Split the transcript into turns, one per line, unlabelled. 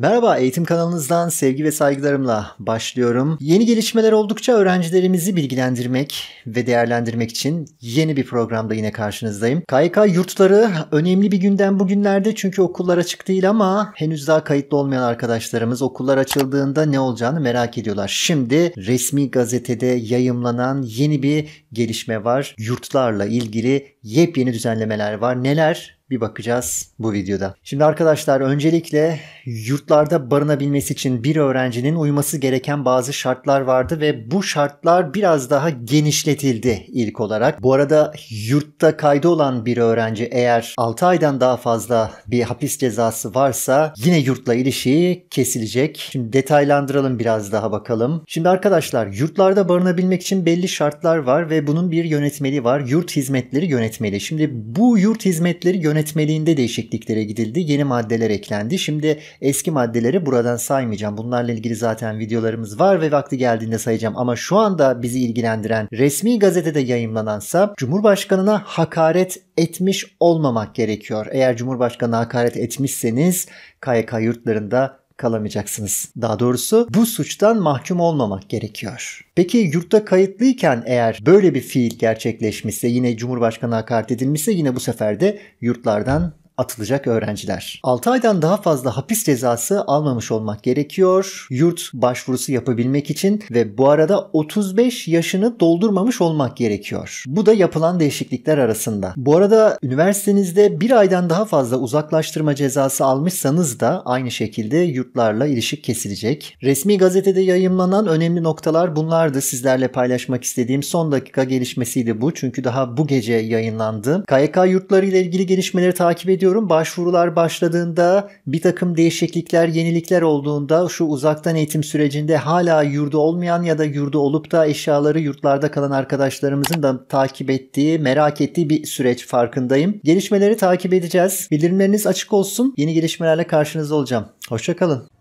Merhaba eğitim kanalınızdan sevgi ve saygılarımla başlıyorum. Yeni gelişmeler oldukça öğrencilerimizi bilgilendirmek ve değerlendirmek için yeni bir programda yine karşınızdayım. KYK yurtları önemli bir günden bugünlerde çünkü okullar açık değil ama henüz daha kayıtlı olmayan arkadaşlarımız okullar açıldığında ne olacağını merak ediyorlar. Şimdi resmi gazetede yayımlanan yeni bir gelişme var. Yurtlarla ilgili yepyeni düzenlemeler var. Neler? bir bakacağız bu videoda. Şimdi arkadaşlar öncelikle yurtlarda barınabilmesi için bir öğrencinin uyması gereken bazı şartlar vardı ve bu şartlar biraz daha genişletildi ilk olarak. Bu arada yurtta kaydı olan bir öğrenci eğer 6 aydan daha fazla bir hapis cezası varsa yine yurtla ilişiği kesilecek. Şimdi detaylandıralım biraz daha bakalım. Şimdi arkadaşlar yurtlarda barınabilmek için belli şartlar var ve bunun bir yönetmeli var. Yurt hizmetleri yönetmeli. Şimdi bu yurt hizmetleri yönetmeli yönetmeliğinde değişikliklere gidildi. Yeni maddeler eklendi. Şimdi eski maddeleri buradan saymayacağım. Bunlarla ilgili zaten videolarımız var ve vakti geldiğinde sayacağım. Ama şu anda bizi ilgilendiren resmi gazetede yayımlanansa Cumhurbaşkanına hakaret etmiş olmamak gerekiyor. Eğer Cumhurbaşkanına hakaret etmişseniz KYK yurtlarında kalamayacaksınız. Daha doğrusu bu suçtan mahkum olmamak gerekiyor. Peki yurtta kayıtlıyken eğer böyle bir fiil gerçekleşmişse yine Cumhurbaşkanı hakaret edilmişse yine bu sefer de yurtlardan atılacak öğrenciler. 6 aydan daha fazla hapis cezası almamış olmak gerekiyor yurt başvurusu yapabilmek için ve bu arada 35 yaşını doldurmamış olmak gerekiyor. Bu da yapılan değişiklikler arasında. Bu arada üniversitenizde bir aydan daha fazla uzaklaştırma cezası almışsanız da aynı şekilde yurtlarla ilişik kesilecek. Resmi gazetede yayınlanan önemli noktalar bunlardı. Sizlerle paylaşmak istediğim son dakika gelişmesiydi bu. Çünkü daha bu gece yayınlandı. KYK yurtlarıyla ilgili gelişmeleri takip ediyor biliyorum başvurular başladığında bir takım değişiklikler, yenilikler olduğunda şu uzaktan eğitim sürecinde hala yurdu olmayan ya da yurdu olup da eşyaları yurtlarda kalan arkadaşlarımızın da takip ettiği, merak ettiği bir süreç farkındayım. Gelişmeleri takip edeceğiz. Bildirimleriniz açık olsun. Yeni gelişmelerle karşınızda olacağım. Hoşçakalın.